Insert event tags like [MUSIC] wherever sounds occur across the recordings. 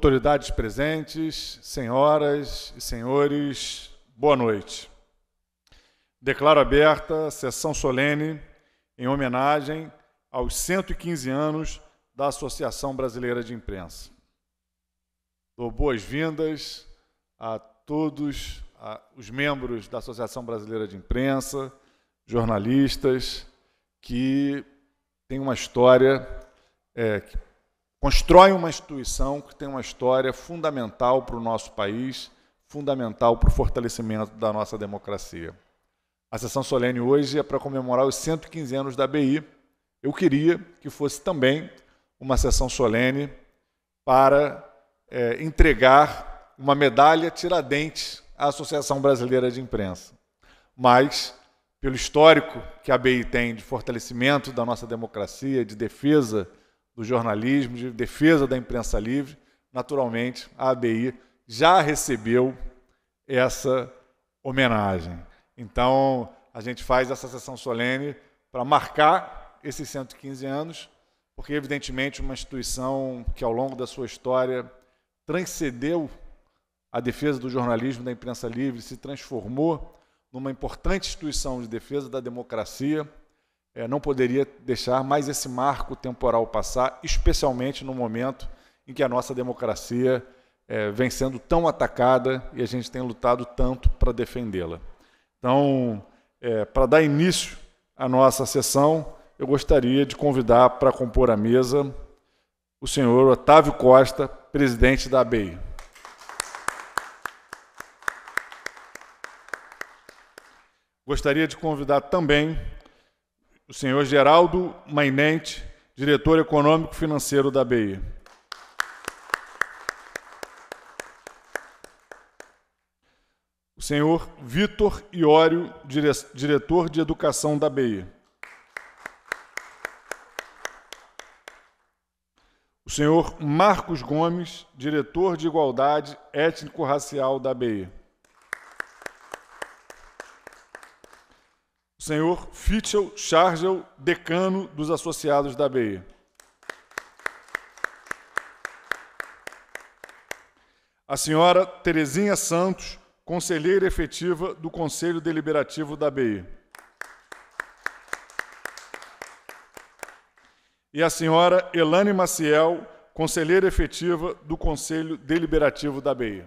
autoridades presentes, senhoras e senhores, boa noite. Declaro aberta a sessão solene em homenagem aos 115 anos da Associação Brasileira de Imprensa. Dou boas-vindas a todos a, os membros da Associação Brasileira de Imprensa, jornalistas, que têm uma história é, que constrói uma instituição que tem uma história fundamental para o nosso país, fundamental para o fortalecimento da nossa democracia. A sessão solene hoje é para comemorar os 115 anos da BI. Eu queria que fosse também uma sessão solene para é, entregar uma medalha Tiradentes à Associação Brasileira de Imprensa. Mas, pelo histórico que a BI tem de fortalecimento da nossa democracia, de defesa do jornalismo, de defesa da imprensa livre, naturalmente a ABI já recebeu essa homenagem. Então, a gente faz essa sessão solene para marcar esses 115 anos, porque, evidentemente, uma instituição que, ao longo da sua história, transcendeu a defesa do jornalismo, da imprensa livre, se transformou numa importante instituição de defesa da democracia, é, não poderia deixar mais esse marco temporal passar, especialmente no momento em que a nossa democracia é, vem sendo tão atacada e a gente tem lutado tanto para defendê-la. Então, é, para dar início à nossa sessão, eu gostaria de convidar para compor a mesa o senhor Otávio Costa, presidente da ABEI. Gostaria de convidar também o senhor Geraldo Mainente, diretor econômico financeiro da BI. O senhor Vitor Iório, dire diretor de educação da BI. O senhor Marcos Gomes, diretor de igualdade étnico-racial da BI. o senhor Fitchel Chargel, decano dos associados da BEI. A senhora Terezinha Santos, conselheira efetiva do Conselho Deliberativo da BEI. E a senhora Elane Maciel, conselheira efetiva do Conselho Deliberativo da BEI.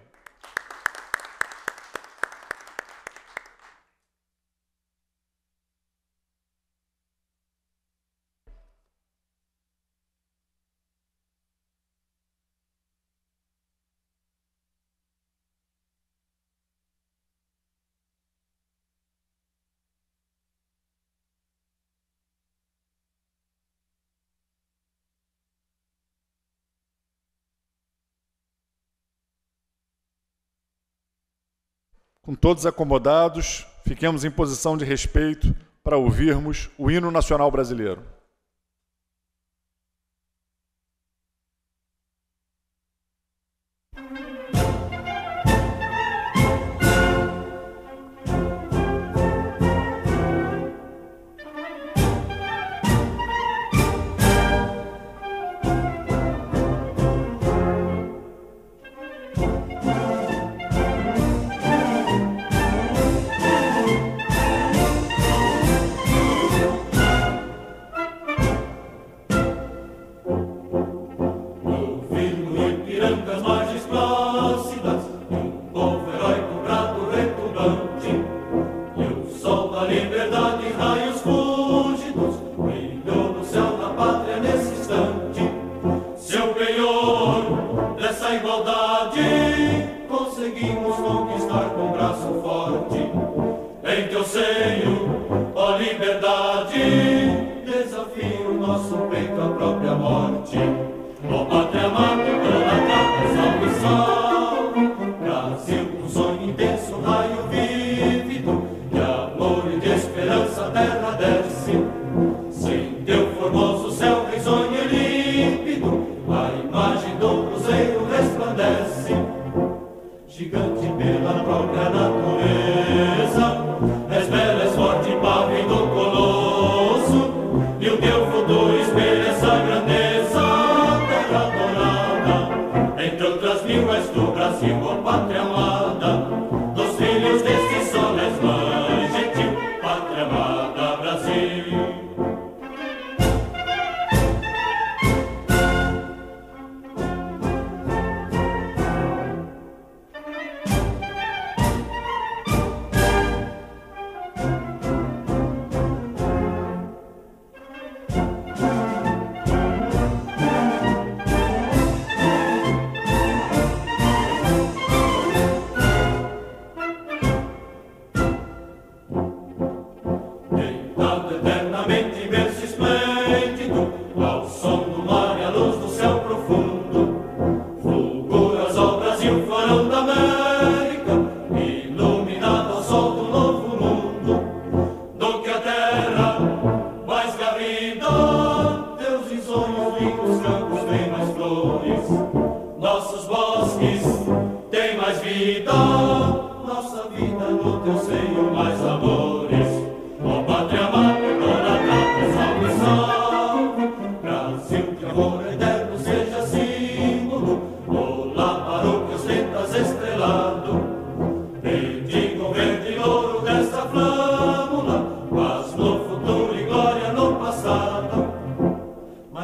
Com todos acomodados, fiquemos em posição de respeito para ouvirmos o hino nacional brasileiro.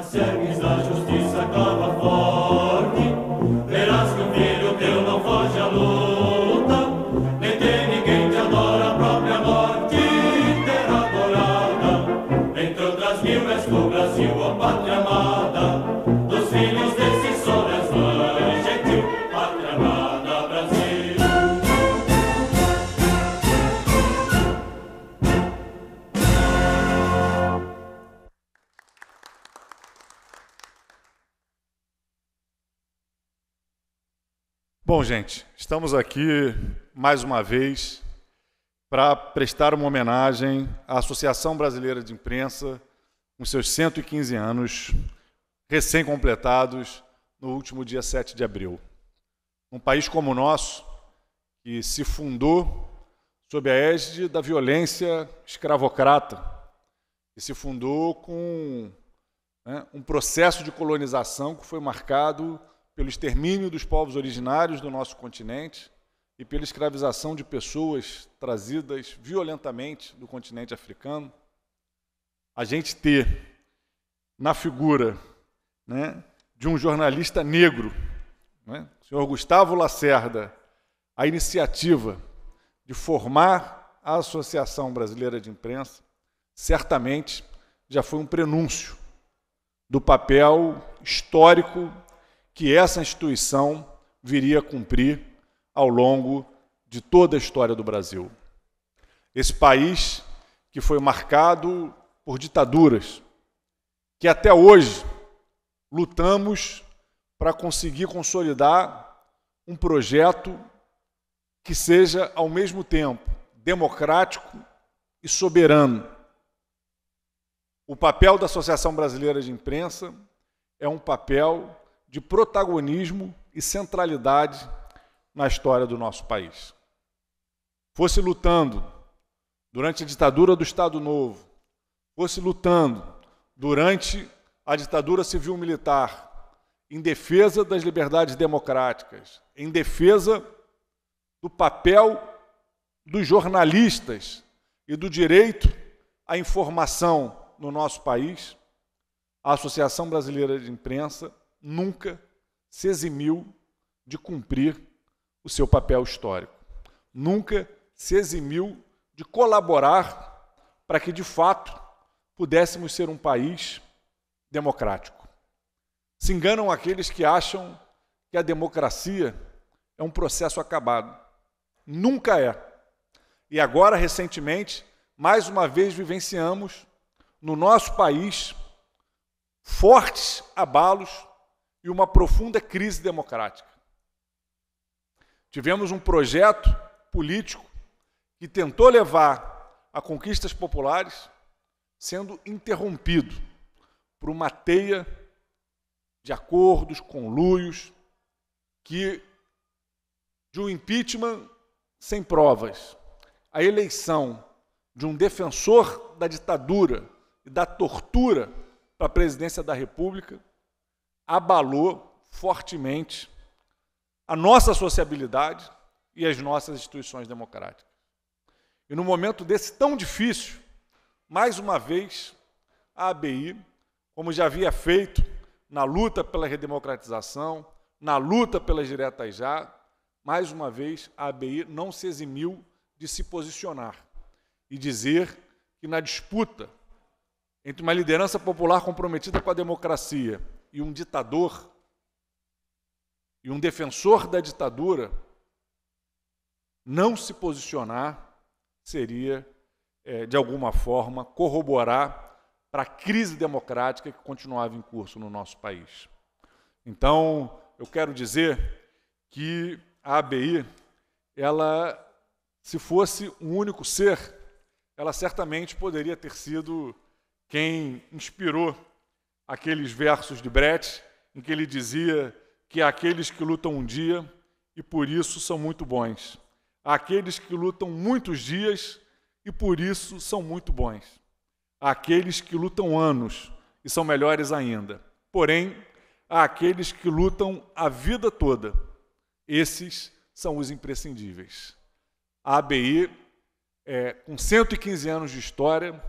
servis Estamos aqui mais uma vez para prestar uma homenagem à Associação Brasileira de Imprensa, com seus 115 anos recém-completados no último dia 7 de abril. Um país como o nosso, que se fundou sob a égide da violência escravocrata, que se fundou com né, um processo de colonização que foi marcado pelo extermínio dos povos originários do nosso continente e pela escravização de pessoas trazidas violentamente do continente africano, a gente ter na figura né, de um jornalista negro, né, o senhor Gustavo Lacerda, a iniciativa de formar a Associação Brasileira de Imprensa, certamente já foi um prenúncio do papel histórico que essa instituição viria a cumprir ao longo de toda a história do Brasil. Esse país que foi marcado por ditaduras, que até hoje lutamos para conseguir consolidar um projeto que seja ao mesmo tempo democrático e soberano. O papel da Associação Brasileira de Imprensa é um papel de protagonismo e centralidade na história do nosso país. Fosse lutando durante a ditadura do Estado Novo, fosse lutando durante a ditadura civil-militar em defesa das liberdades democráticas, em defesa do papel dos jornalistas e do direito à informação no nosso país, a Associação Brasileira de Imprensa nunca se eximiu de cumprir o seu papel histórico, nunca se eximiu de colaborar para que, de fato, pudéssemos ser um país democrático. Se enganam aqueles que acham que a democracia é um processo acabado. Nunca é. E agora, recentemente, mais uma vez vivenciamos no nosso país fortes abalos e uma profunda crise democrática. Tivemos um projeto político que tentou levar a conquistas populares, sendo interrompido por uma teia de acordos, conluios, que de um impeachment sem provas, a eleição de um defensor da ditadura e da tortura para a presidência da República, abalou fortemente a nossa sociabilidade e as nossas instituições democráticas. E no momento desse tão difícil, mais uma vez, a ABI, como já havia feito na luta pela redemocratização, na luta pelas diretas já, mais uma vez a ABI não se eximiu de se posicionar e dizer que na disputa entre uma liderança popular comprometida com a democracia e um ditador e um defensor da ditadura não se posicionar seria, é, de alguma forma, corroborar para a crise democrática que continuava em curso no nosso país. Então, eu quero dizer que a ABI, ela, se fosse um único ser, ela certamente poderia ter sido quem inspirou aqueles versos de Brett, em que ele dizia que aqueles que lutam um dia e por isso são muito bons, aqueles que lutam muitos dias e por isso são muito bons, aqueles que lutam anos e são melhores ainda. Porém, há aqueles que lutam a vida toda. Esses são os imprescindíveis. A ABI, é, com 115 anos de história,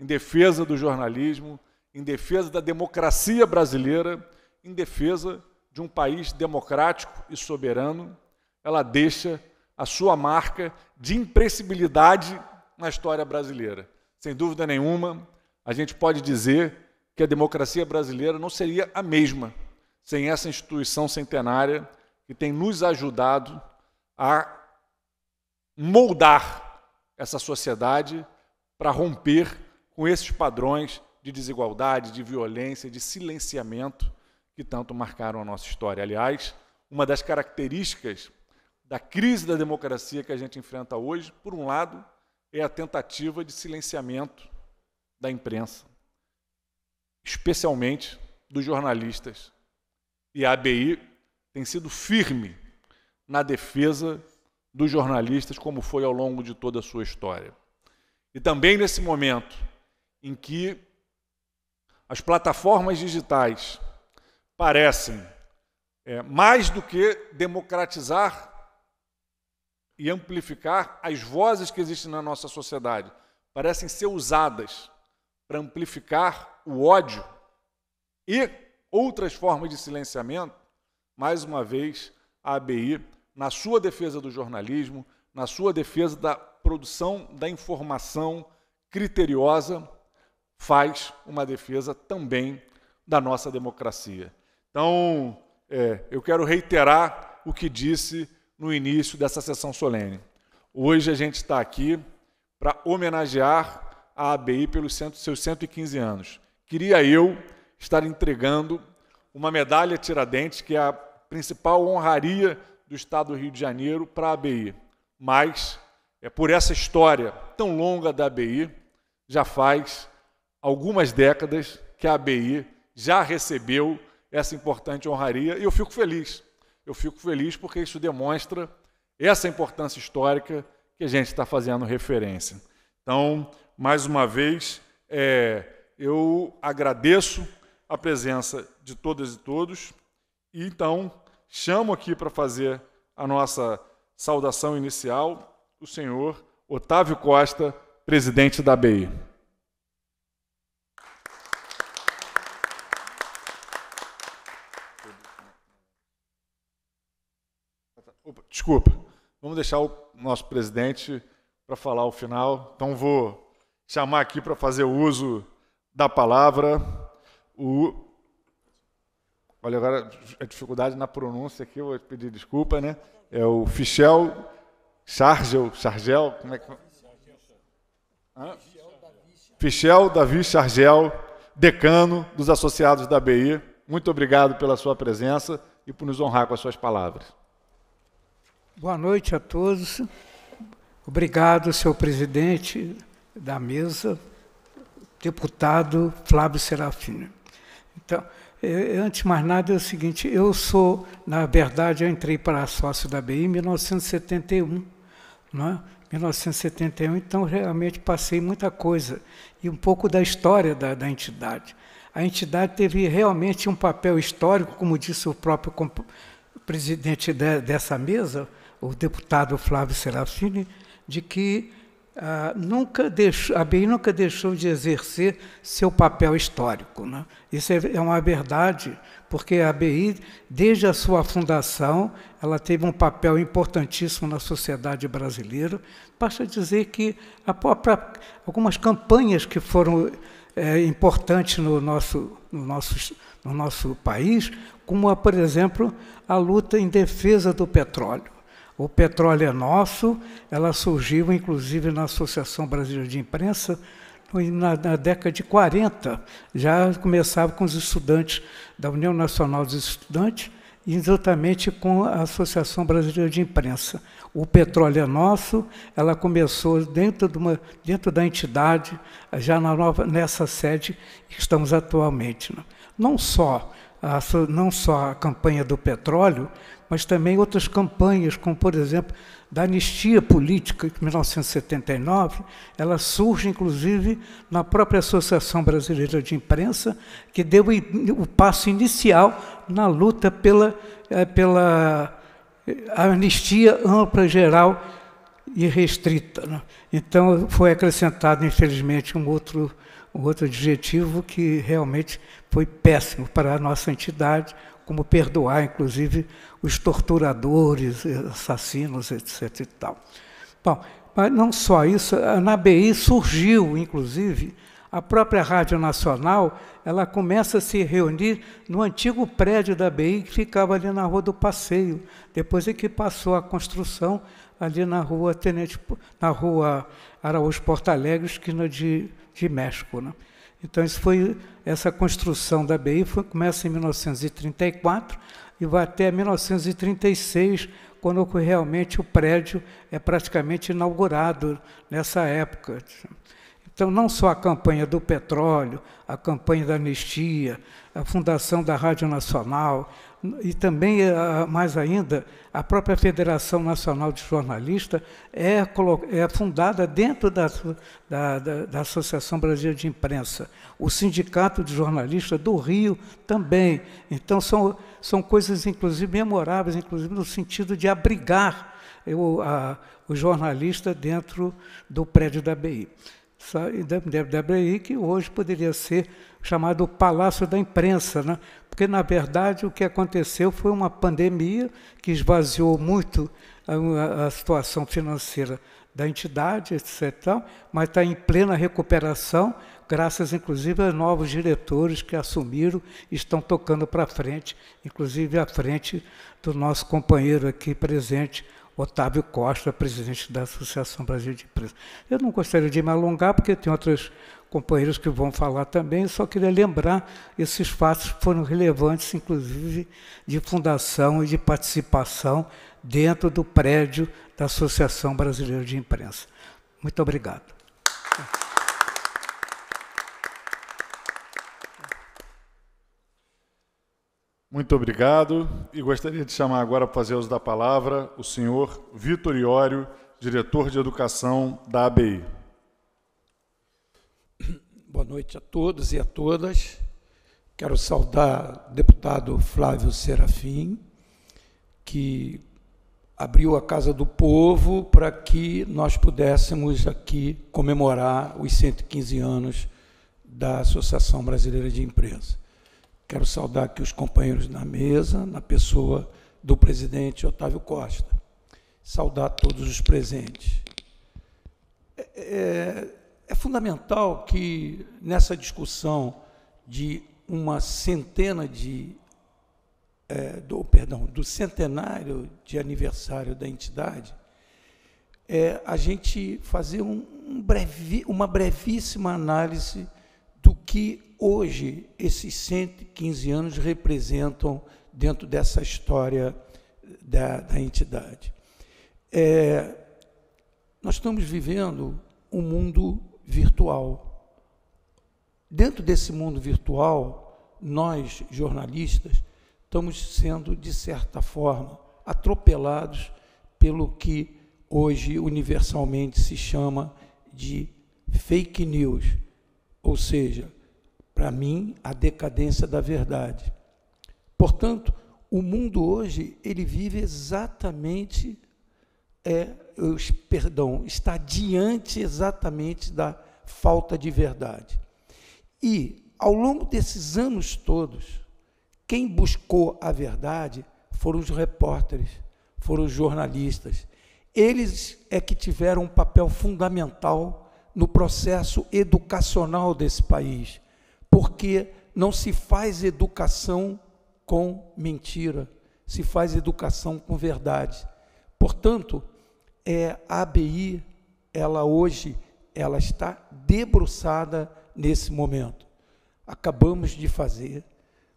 em defesa do jornalismo, em defesa da democracia brasileira, em defesa de um país democrático e soberano, ela deixa a sua marca de imprescibilidade na história brasileira. Sem dúvida nenhuma, a gente pode dizer que a democracia brasileira não seria a mesma sem essa instituição centenária que tem nos ajudado a moldar essa sociedade para romper com esses padrões de desigualdade, de violência, de silenciamento que tanto marcaram a nossa história. Aliás, uma das características da crise da democracia que a gente enfrenta hoje, por um lado, é a tentativa de silenciamento da imprensa, especialmente dos jornalistas. E a ABI tem sido firme na defesa dos jornalistas, como foi ao longo de toda a sua história. E também nesse momento em que as plataformas digitais parecem é, mais do que democratizar e amplificar as vozes que existem na nossa sociedade, parecem ser usadas para amplificar o ódio e outras formas de silenciamento. Mais uma vez, a ABI, na sua defesa do jornalismo, na sua defesa da produção da informação criteriosa, faz uma defesa também da nossa democracia. Então, é, eu quero reiterar o que disse no início dessa sessão solene. Hoje a gente está aqui para homenagear a ABI pelos seus 115 anos. Queria eu estar entregando uma medalha Tiradentes, que é a principal honraria do Estado do Rio de Janeiro, para a ABI. Mas é por essa história tão longa da ABI, já faz algumas décadas que a ABI já recebeu essa importante honraria e eu fico feliz. Eu fico feliz porque isso demonstra essa importância histórica que a gente está fazendo referência. Então, mais uma vez, é, eu agradeço a presença de todas e todos e então chamo aqui para fazer a nossa saudação inicial o senhor Otávio Costa, presidente da ABI. Opa, desculpa. Vamos deixar o nosso presidente para falar o final. Então vou chamar aqui para fazer o uso da palavra o Olha, agora a é dificuldade na pronúncia aqui, vou pedir desculpa, né? É o Fichel Chargel, Chargel, como é que Hã? Fichel Davi Chargel, decano dos associados da BI. Muito obrigado pela sua presença e por nos honrar com as suas palavras. Boa noite a todos. Obrigado, senhor presidente da mesa, deputado Flávio Serafino. Então, eh, antes de mais nada, é o seguinte: eu sou, na verdade, eu entrei para sócio da BI em 1971, não é? 1971, então realmente passei muita coisa e um pouco da história da, da entidade. A entidade teve realmente um papel histórico, como disse o próprio presidente de, dessa mesa, o deputado Flávio Serafini, de que ah, nunca deixou, a BI nunca deixou de exercer seu papel histórico. Né? Isso é, é uma verdade, porque a BI, desde a sua fundação, ela teve um papel importantíssimo na sociedade brasileira. Basta dizer que própria, algumas campanhas que foram é, importantes no nosso, no, nosso, no nosso país, como, a, por exemplo, a luta em defesa do petróleo. O petróleo é nosso, ela surgiu inclusive na Associação Brasileira de Imprensa na, na década de 40. Já começava com os estudantes da União Nacional dos Estudantes e exatamente com a Associação Brasileira de Imprensa. O petróleo é nosso, ela começou dentro, de uma, dentro da entidade, já nova, nessa sede que estamos atualmente. Né? Não só não só a campanha do petróleo, mas também outras campanhas, como por exemplo da anistia política de 1979, ela surge inclusive na própria Associação Brasileira de Imprensa, que deu o passo inicial na luta pela, eh, pela eh, anistia ampla, geral e restrita. Né? Então foi acrescentado, infelizmente, um outro outro adjetivo que realmente foi péssimo para a nossa entidade, como perdoar, inclusive, os torturadores, assassinos, etc. E tal. Bom, mas não só isso, na BI surgiu, inclusive, a própria Rádio Nacional, ela começa a se reunir no antigo prédio da BI, que ficava ali na Rua do Passeio, depois é que passou a construção ali na Rua Tenente, na Rua Araújo Portalegre, esquina de de México. Né? Então, isso foi, essa construção da BI foi, começa em 1934 e vai até 1936, quando realmente o prédio é praticamente inaugurado nessa época. Então, não só a campanha do petróleo, a campanha da anistia, a fundação da Rádio Nacional, e também, eh, mais ainda, a própria Federação Nacional de Jornalistas é, é fundada dentro da, da, da, da, Associação Brasileira de Imprensa. O Sindicato de Jornalistas do Rio também. Então, são, são coisas, inclusive, memoráveis, inclusive no sentido de abrigar eh, o, a, o jornalista dentro do prédio da BI. Debreí, que hoje poderia ser chamado Palácio da Imprensa, né? porque, na verdade, o que aconteceu foi uma pandemia que esvaziou muito a, a situação financeira da entidade, etc., mas está em plena recuperação, graças, inclusive, aos novos diretores que assumiram e estão tocando para frente, inclusive à frente do nosso companheiro aqui presente, Otávio Costa, presidente da Associação Brasil de Empresas. Eu não gostaria de me alongar, porque tem outros companheiros que vão falar também, só queria lembrar esses fatos que foram relevantes, inclusive, de fundação e de participação dentro do prédio da Associação Brasileira de Imprensa. Muito obrigado. Muito obrigado e gostaria de chamar agora para fazer uso da palavra o senhor Vitor Iório, diretor de Educação da ABI. Boa noite a todos e a todas. Quero saudar o deputado Flávio Serafim, que abriu a Casa do Povo para que nós pudéssemos aqui comemorar os 115 anos da Associação Brasileira de Empresas. Quero saudar aqui os companheiros na mesa, na pessoa do presidente Otávio Costa. Saudar todos os presentes. É, é, é fundamental que nessa discussão de uma centena de é, do perdão do centenário de aniversário da entidade é a gente fazer um, um uma brevíssima análise do que hoje esses 115 anos representam dentro dessa história da, da entidade. É, nós estamos vivendo um mundo virtual. Dentro desse mundo virtual, nós, jornalistas, estamos sendo, de certa forma, atropelados pelo que hoje universalmente se chama de fake news, ou seja, para mim, a decadência da verdade. Portanto, o mundo hoje, ele vive exatamente, é, perdão, está diante exatamente da falta de verdade. E, ao longo desses anos todos, quem buscou a verdade foram os repórteres, foram os jornalistas. Eles é que tiveram um papel fundamental no processo educacional desse país porque não se faz educação com mentira, se faz educação com verdade. Portanto, é, a ABI, ela hoje, ela está debruçada nesse momento. Acabamos de fazer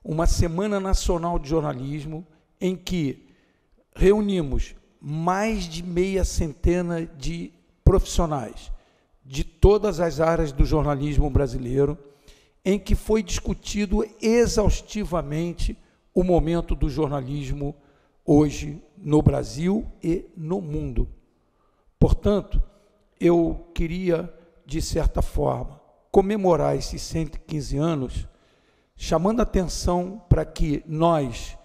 uma Semana Nacional de Jornalismo em que reunimos mais de meia centena de profissionais de todas as áreas do jornalismo brasileiro em que foi discutido exaustivamente o momento do jornalismo hoje no Brasil e no mundo. Portanto, eu queria, de certa forma, comemorar esses 115 anos, chamando atenção para que nós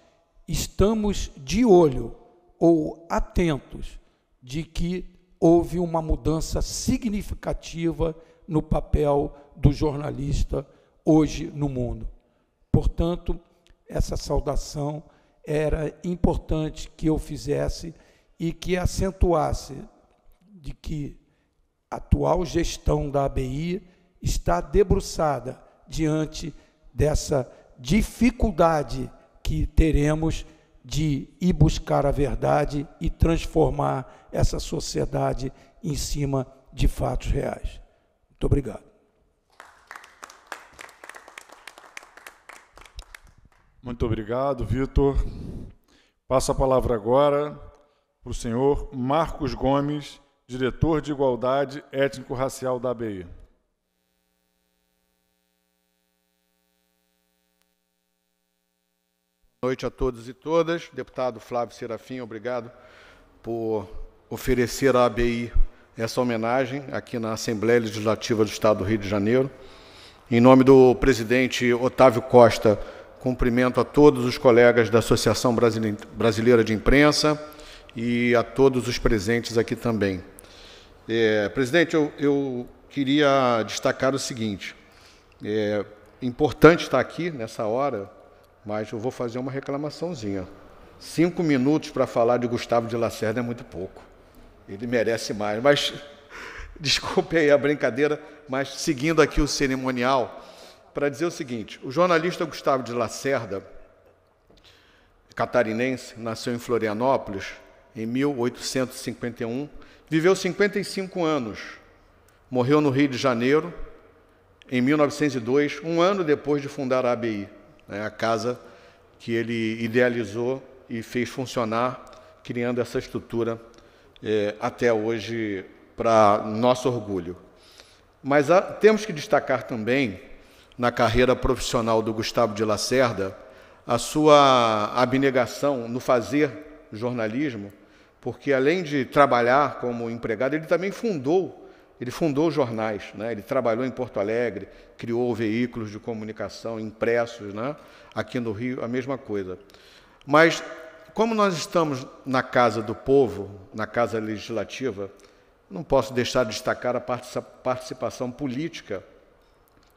estamos de olho ou atentos de que houve uma mudança significativa no papel do jornalista hoje no mundo. Portanto, essa saudação era importante que eu fizesse e que acentuasse de que a atual gestão da ABI está debruçada diante dessa dificuldade que teremos de ir buscar a verdade e transformar essa sociedade em cima de fatos reais. Muito obrigado. Muito obrigado, Vitor. Passa a palavra agora para o senhor Marcos Gomes, diretor de Igualdade Étnico-Racial da ABI. Boa noite a todos e todas. Deputado Flávio Serafim, obrigado por oferecer à ABI essa homenagem aqui na Assembleia Legislativa do Estado do Rio de Janeiro. Em nome do presidente Otávio Costa, Cumprimento a todos os colegas da Associação Brasileira de Imprensa e a todos os presentes aqui também. É, presidente, eu, eu, queria destacar o seguinte: é importante estar aqui nessa hora, mas eu vou fazer uma reclamaçãozinha. Cinco minutos para falar de Gustavo de Lacerda é muito pouco. Ele merece mais, mas [LAUGHS] desculpe aí a brincadeira, mas seguindo aqui o cerimonial para dizer o seguinte: o jornalista Gustavo de Lacerda, catarinense, nasceu em Florianópolis em 1851, viveu 55 anos, morreu no Rio de Janeiro em 1902, um ano depois de fundar a ABI, né, a casa que ele idealizou e fez funcionar, criando essa estrutura é, até hoje para nosso orgulho. Mas há, ah, temos que destacar também na carreira profissional do Gustavo de Lacerda, a sua abnegação no fazer jornalismo, porque além de trabalhar como empregado, ele também fundou, ele fundou jornais, né? ele trabalhou em Porto Alegre, criou veículos de comunicação impressos, né? aqui no Rio, a mesma coisa. Mas, como nós estamos na Casa do Povo, na Casa Legislativa, não posso deixar de destacar a participação política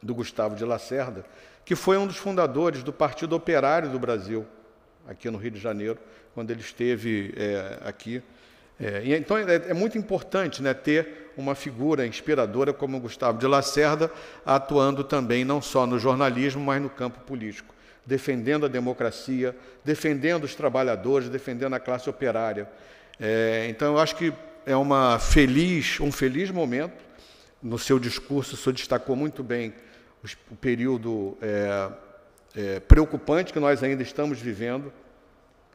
do Gustavo de Lacerda, que foi um dos fundadores do Partido Operário do Brasil, aqui no Rio de Janeiro, quando ele esteve é, aqui. É, então é, é, muito importante né, ter uma figura inspiradora como o Gustavo de Lacerda, atuando também não só no jornalismo, mas no campo político, defendendo a democracia, defendendo os trabalhadores, defendendo a classe operária. É, então eu acho que é uma feliz, um feliz momento. No seu discurso, o senhor destacou muito bem o período é, é, preocupante que nós ainda estamos vivendo.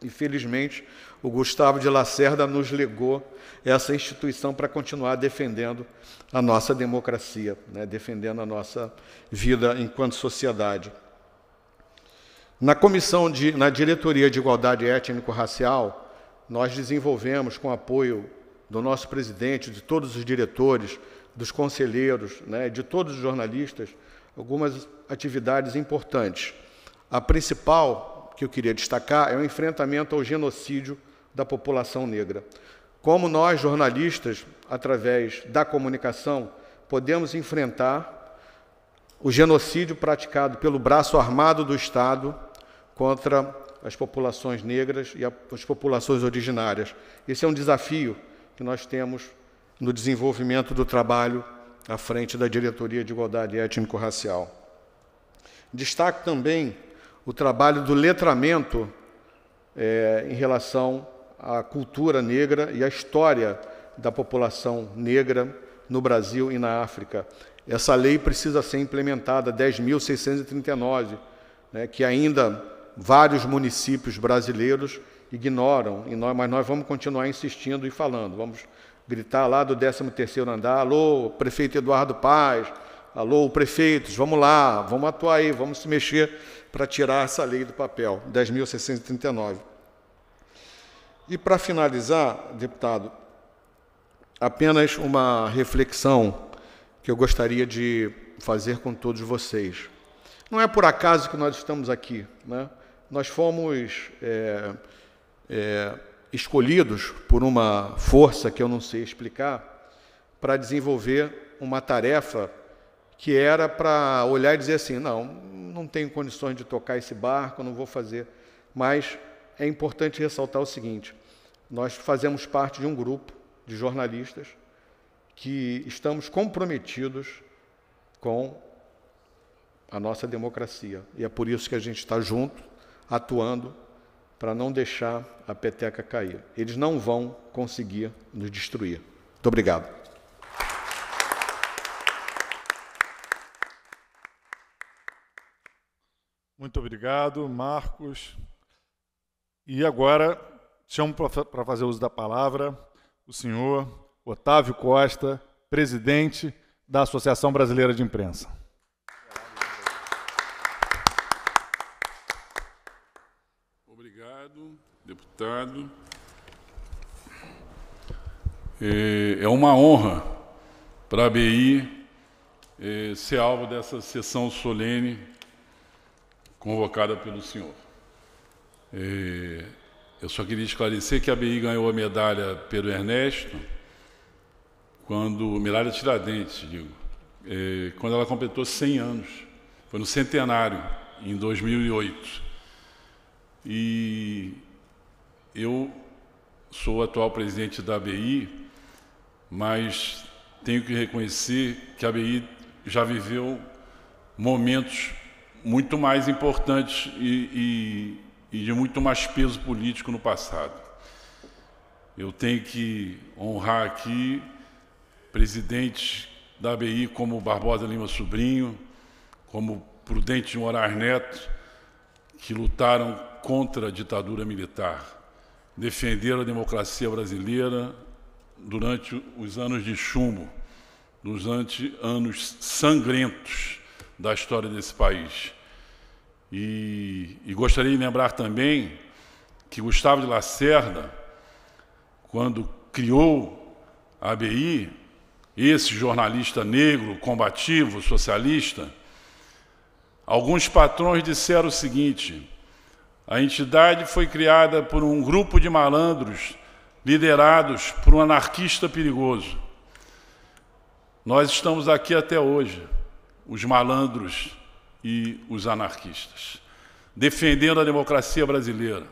Infelizmente, o Gustavo de Lacerda nos legou essa instituição para continuar defendendo a nossa democracia, né? defendendo a nossa vida enquanto sociedade. Na comissão de, na diretoria de igualdade étnico-racial, nós desenvolvemos com apoio do nosso presidente, de todos os diretores, dos conselheiros, né, de todos os jornalistas, algumas atividades importantes. A principal que eu queria destacar é o enfrentamento ao genocídio da população negra. Como nós, jornalistas, através da comunicação, podemos enfrentar o genocídio praticado pelo braço armado do Estado contra as populações negras e as populações originárias. Esse é um desafio que nós temos no desenvolvimento do trabalho à frente da Diretoria de Igualdade Étnico-Racial. Destaco também o trabalho do letramento é, em relação à cultura negra e à história da população negra no Brasil e na África. Essa lei precisa ser implementada, 10.639, né, que ainda vários municípios brasileiros ignoram, mas nós vamos continuar insistindo e falando. Vamos gritar lá do 13º andar, alô, prefeito Eduardo Paz, alô, prefeitos, vamos lá, vamos atuar aí, vamos se mexer para tirar essa lei do papel, 10.639. E para finalizar, deputado, apenas uma reflexão que eu gostaria de fazer com todos vocês. Não é por acaso que nós estamos aqui, né? Nós fomos é, é, escolhidos por uma força que eu não sei explicar para desenvolver uma tarefa que era para olhar e dizer assim: não, não tenho condições de tocar esse barco, não vou fazer. Mas é importante ressaltar o seguinte: nós fazemos parte de um grupo de jornalistas que estamos comprometidos com a nossa democracia. E é por isso que a gente está junto, atuando para não deixar a peteca cair. Eles não vão conseguir nos destruir. Muito obrigado. Muito obrigado, Marcos. E agora chamo para fazer uso da palavra o senhor Otávio Costa, presidente da Associação Brasileira de Imprensa. deputado. É, é uma honra para a BI é, ser alvo dessa sessão solene convocada pelo senhor. É, eu só queria esclarecer que a BI ganhou a medalha pelo Ernesto quando medalha Tiradentes, digo, quando ela completou 100 anos, foi no centenário em 2008. E eu sou o atual presidente da ABI, mas tenho que reconhecer que a ABI já viveu momentos muito mais importantes e, e, e de muito mais peso político no passado. Eu tenho que honrar aqui presidentes da ABI como Barbosa Lima Sobrinho, como Prudente Moraes Neto, que lutaram contra a ditadura militar defenderam a democracia brasileira durante os anos de chumbo, durante anos sangrentos da história desse país. E, e gostaria de lembrar também que Gustavo de Lacerda, quando criou a ABI, esse jornalista negro, combativo, socialista, alguns patrões disseram o seguinte: a entidade foi criada por um grupo de malandros liderados por um anarquista perigoso. Nós estamos aqui até hoje, os malandros e os anarquistas, defendendo a democracia brasileira.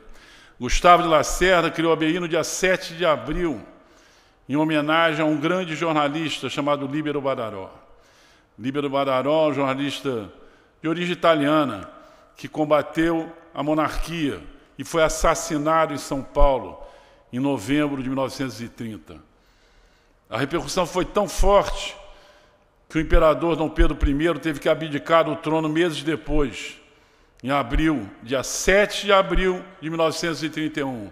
Gustavo de Lacerda criou a BI no dia 7 de abril, em homenagem a um grande jornalista chamado Libero Badaró. Libero Badaró, um jornalista de origem italiana, que combateu a monarquia e foi assassinado em São Paulo em novembro de 1930. A repercussão foi tão forte que o imperador Dom Pedro I teve que abdicar do trono meses depois, em abril, dia 7 de abril de 1931.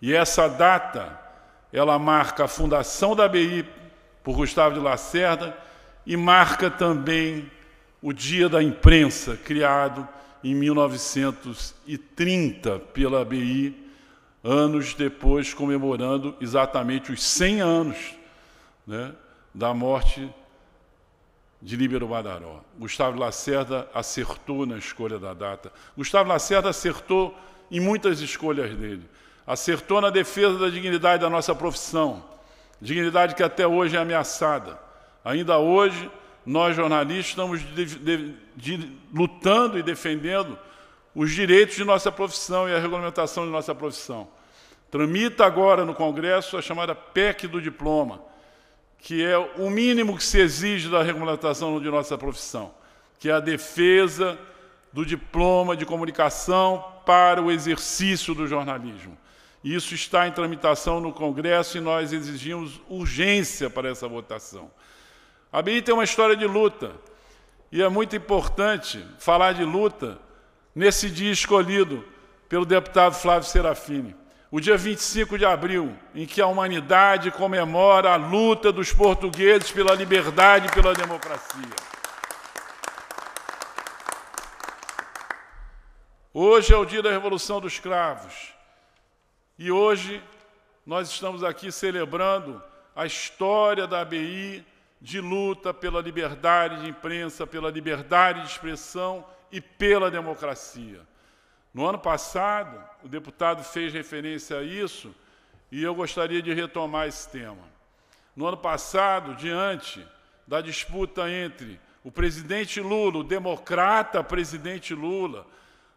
E essa data, ela marca a fundação da BI por Gustavo de Lacerda e marca também o Dia da Imprensa, criado em 1930 pela ABI, anos depois comemorando exatamente os 100 anos né, da morte de Líbero Badaró. Gustavo Lacerda acertou na escolha da data. Gustavo Lacerda acertou em muitas escolhas dele. Acertou na defesa da dignidade da nossa profissão, dignidade que até hoje é ameaçada. Ainda hoje, nós jornalistas estamos de, lutando e defendendo os direitos de nossa profissão e a regulamentação de nossa profissão. Tramita agora no Congresso a chamada PEC do diploma, que é o mínimo que se exige da regulamentação de nossa profissão, que é a defesa do diploma de comunicação para o exercício do jornalismo. Isso está em tramitação no Congresso e nós exigimos urgência para essa votação. A BI tem uma história de luta. E é muito importante falar de luta nesse dia escolhido pelo deputado Flávio Serafini. O dia 25 de abril, em que a humanidade comemora a luta dos portugueses pela liberdade e pela democracia. Hoje é o dia da Revolução dos Cravos. E hoje nós estamos aqui celebrando a história da ABI, de luta pela liberdade de imprensa, pela liberdade de expressão e pela democracia. No ano passado, o deputado fez referência a isso e eu gostaria de retomar esse tema. No ano passado, diante da disputa entre o presidente Lula, o democrata presidente Lula,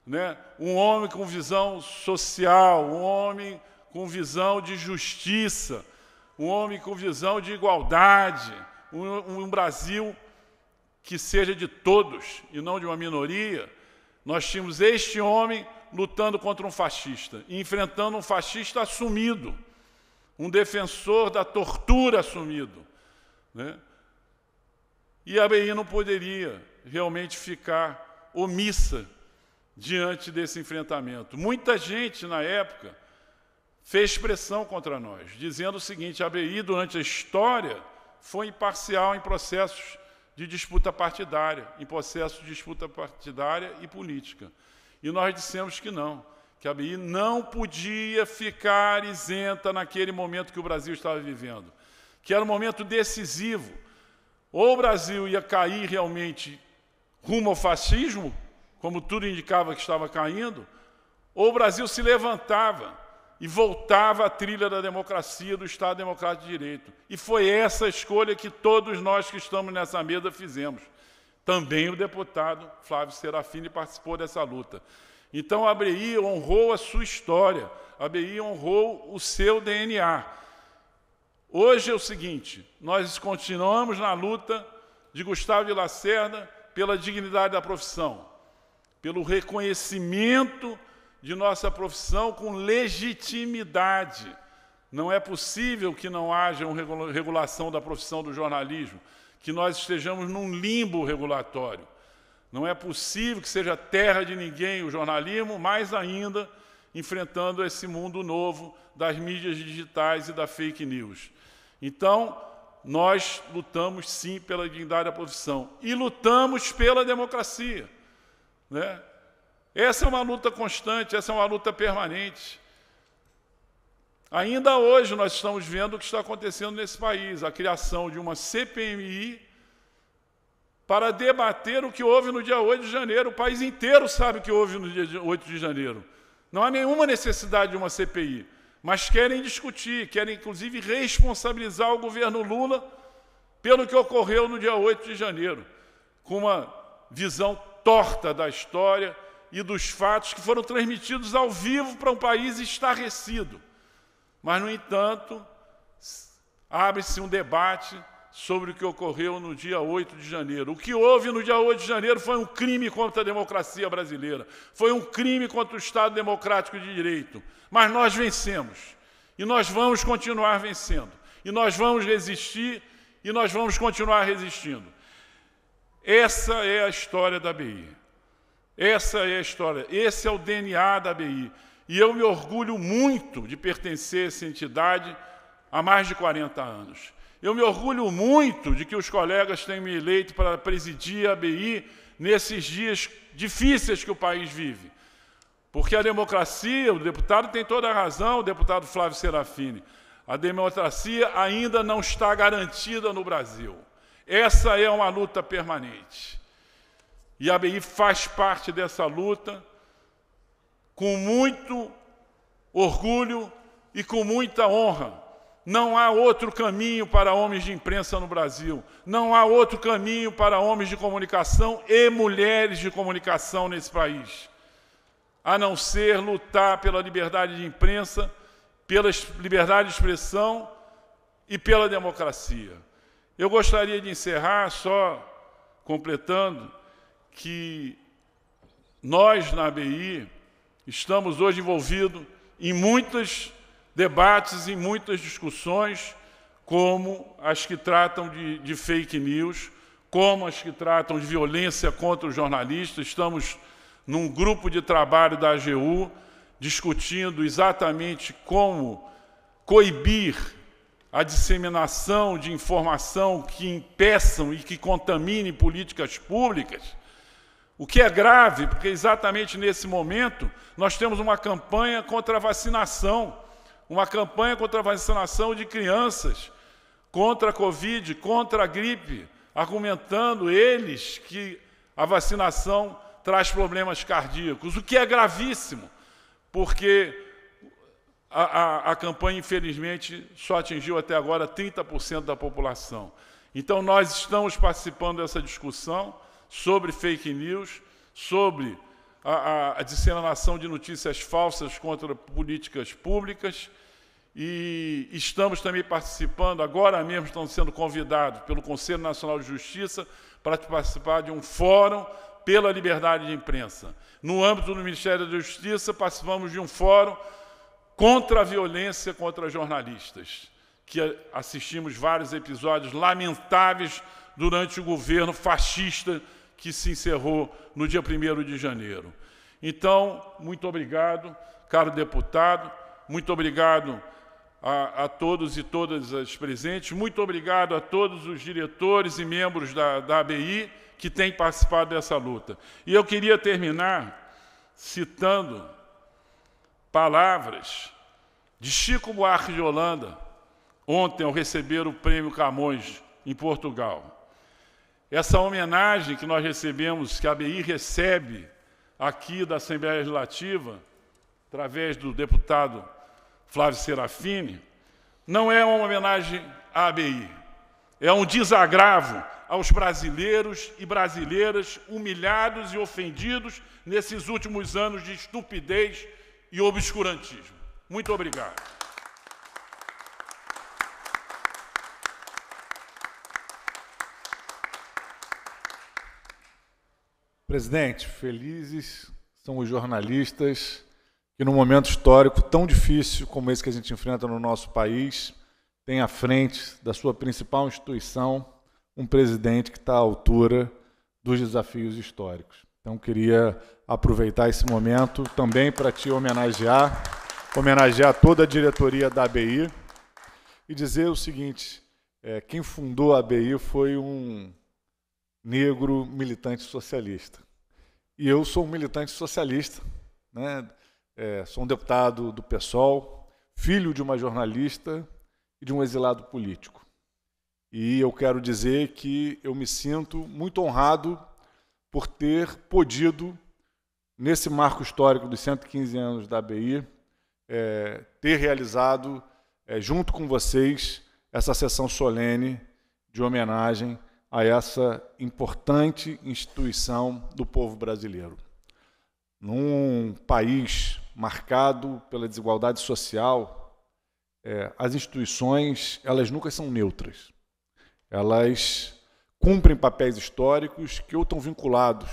né, um homem com visão social, um homem com visão de justiça, um homem com visão de igualdade, um, um Brasil que seja de todos e não de uma minoria, nós tínhamos este homem lutando contra um fascista, enfrentando um fascista assumido, um defensor da tortura assumido. Né? E a BI não poderia realmente ficar omissa diante desse enfrentamento. Muita gente, na época, fez pressão contra nós, dizendo o seguinte: a BI, durante a história, foi imparcial em processos de disputa partidária, em processos de disputa partidária e política. E nós dissemos que não, que a BI não podia ficar isenta naquele momento que o Brasil estava vivendo, que era um momento decisivo. Ou o Brasil ia cair realmente rumo ao fascismo, como tudo indicava que estava caindo, ou o Brasil se levantava e voltava à trilha da democracia, do Estado Democrático de Direito. E foi essa escolha que todos nós que estamos nessa mesa fizemos. Também o deputado Flávio Serafini participou dessa luta. Então, a ABI honrou a sua história, a ABI honrou o seu DNA. Hoje é o seguinte, nós continuamos na luta de Gustavo de Lacerda pela dignidade da profissão, pelo reconhecimento de nossa profissão com legitimidade. Não é possível que não haja uma regulação da profissão do jornalismo, que nós estejamos num limbo regulatório. Não é possível que seja terra de ninguém o jornalismo, mais ainda enfrentando esse mundo novo das mídias digitais e da fake news. Então, nós lutamos sim pela dignidade da profissão e lutamos pela democracia. Né? Essa é uma luta constante, essa é uma luta permanente. Ainda hoje nós estamos vendo o que está acontecendo nesse país, a criação de uma CPMI para debater o que houve no dia 8 de janeiro. O país inteiro sabe o que houve no dia 8 de janeiro. Não há nenhuma necessidade de uma CPI, mas querem discutir, querem inclusive responsabilizar o governo Lula pelo que ocorreu no dia 8 de janeiro, com uma visão torta da história e dos fatos que foram transmitidos ao vivo para um país estarrecido. Mas, no entanto, abre-se um debate sobre o que ocorreu no dia 8 de janeiro. O que houve no dia 8 de janeiro foi um crime contra a democracia brasileira, foi um crime contra o Estado democrático de direito. Mas nós vencemos e nós vamos continuar vencendo, e nós vamos resistir e nós vamos continuar resistindo. Essa é a história da BI. Essa é a história, esse é o DNA da ABI. E eu me orgulho muito de pertencer a essa entidade há mais de 40 anos. Eu me orgulho muito de que os colegas tenham me eleito para presidir a ABI nesses dias difíceis que o país vive. Porque a democracia, o deputado tem toda a razão, o deputado Flávio Serafini, a democracia ainda não está garantida no Brasil. Essa é uma luta permanente. E a ABI faz parte dessa luta com muito orgulho e com muita honra. Não há outro caminho para homens de imprensa no Brasil. Não há outro caminho para homens de comunicação e mulheres de comunicação nesse país, a não ser lutar pela liberdade de imprensa, pela liberdade de expressão e pela democracia. Eu gostaria de encerrar só completando que nós na ABI estamos hoje envolvidos em muitos debates, em muitas discussões, como as que tratam de, de fake news, como as que tratam de violência contra os jornalistas. Estamos num grupo de trabalho da AGU discutindo exatamente como coibir a disseminação de informação que impeçam e que contamine políticas públicas. O que é grave, porque exatamente nesse momento nós temos uma campanha contra a vacinação, uma campanha contra a vacinação de crianças, contra a Covid, contra a gripe, argumentando eles que a vacinação traz problemas cardíacos, o que é gravíssimo, porque a, a, a campanha, infelizmente, só atingiu até agora 30% da população. Então, nós estamos participando dessa discussão sobre fake news, sobre a, a disseminação de notícias falsas contra políticas públicas. E estamos também participando, agora mesmo estamos sendo convidados pelo Conselho Nacional de Justiça para participar de um fórum pela liberdade de imprensa. No âmbito do Ministério da Justiça, participamos de um fórum contra a violência contra jornalistas, que assistimos vários episódios lamentáveis durante o governo fascista que se encerrou no dia 1 de janeiro. Então, muito obrigado, caro deputado, muito obrigado a, a, todos e todas as presentes, muito obrigado a todos os diretores e membros da, da ABI que têm participado dessa luta. E eu queria terminar citando palavras de Chico Buarque de Holanda, ontem ao receber o prêmio Camões em Portugal. Essa homenagem que nós recebemos, que a ABI recebe aqui da Assembleia Legislativa, através do deputado Flávio Serafini, não é uma homenagem à ABI, é um desagravo aos brasileiros e brasileiras humilhados e ofendidos nesses últimos anos de estupidez e obscurantismo. Muito obrigado. Presidente, felizes são os jornalistas que, num momento histórico tão difícil como esse que a gente enfrenta no nosso país, tem à frente da sua principal instituição um presidente que está à altura dos desafios históricos. Então, queria aproveitar esse momento também para te homenagear, homenagear toda a diretoria da ABI e dizer o seguinte: é, quem fundou a ABI foi um negro militante socialista. E eu sou um militante socialista, né? É, sou um deputado do PSOL, filho de uma jornalista e de um exilado político. E eu quero dizer que eu me sinto muito honrado por ter podido, nesse marco histórico dos 115 anos da ABI, é, ter realizado, é, junto com vocês, essa sessão solene de homenagem a essa importante instituição do povo brasileiro. Num país marcado pela desigualdade social, é, as instituições elas nunca são neutras. Elas cumprem papéis históricos que ou estão vinculados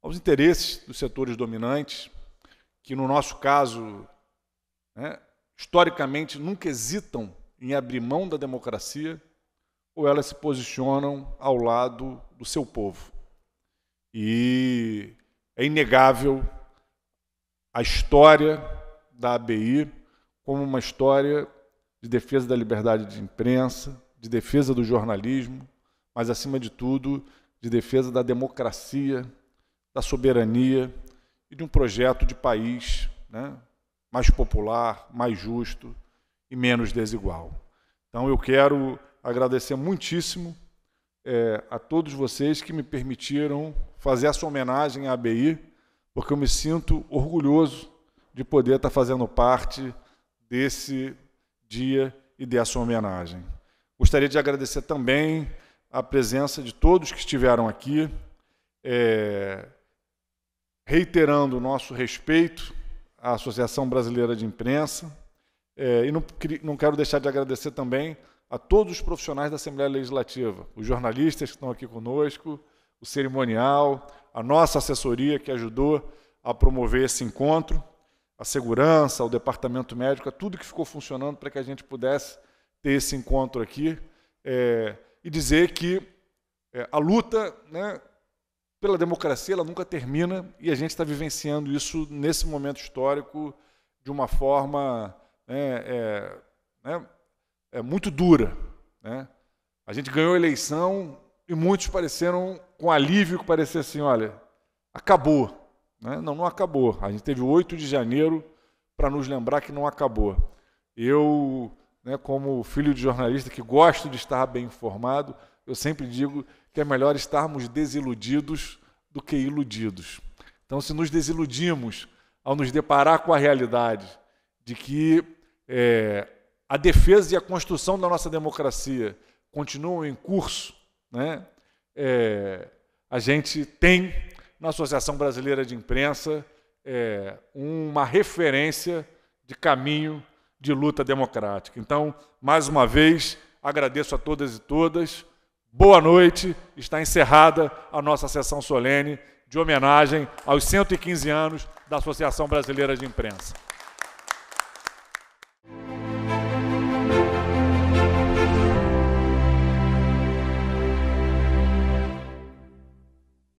aos interesses dos setores dominantes, que no nosso caso, né, historicamente, nunca hesitam em abrir mão da democracia ou elas se posicionam ao lado do seu povo. E é inegável a história da ABI como uma história de defesa da liberdade de imprensa, de defesa do jornalismo, mas acima de tudo, de defesa da democracia, da soberania e de um projeto de país né, mais popular, mais justo e menos desigual. Então eu quero agradecer muitíssimo é, a todos vocês que me permitiram fazer essa homenagem à ABI, porque eu me sinto orgulhoso de poder estar fazendo parte desse dia e dessa homenagem. Gostaria de agradecer também a presença de todos que estiveram aqui, é, reiterando o nosso respeito à Associação Brasileira de Imprensa. É, e não, não quero deixar de agradecer também a todos os profissionais da Assembleia Legislativa, os jornalistas que estão aqui conosco, o cerimonial, a nossa assessoria que ajudou a promover esse encontro, a segurança, o departamento médico, tudo que ficou funcionando para que a gente pudesse ter esse encontro aqui é, e dizer que é, a luta né, pela democracia ela nunca termina e a gente está vivenciando isso nesse momento histórico de uma forma né, é, né, é, muito dura. Né? A gente ganhou a eleição e muitos pareceram com alívio que parecia assim, olha, acabou. Né? Não, não acabou. A gente teve 8 de janeiro para nos lembrar que não acabou. Eu, né, como filho de jornalista que gosto de estar bem informado, eu sempre digo que é melhor estarmos desiludidos do que iludidos. Então, se nos desiludimos ao nos deparar com a realidade de que é, a defesa e a construção da nossa democracia continuam em curso, né? É, a gente tem na Associação Brasileira de Imprensa é, uma referência de caminho de luta democrática. Então, mais uma vez, agradeço a todas e todas. Boa noite. Está encerrada a nossa sessão solene de homenagem aos 115 anos da Associação Brasileira de Imprensa.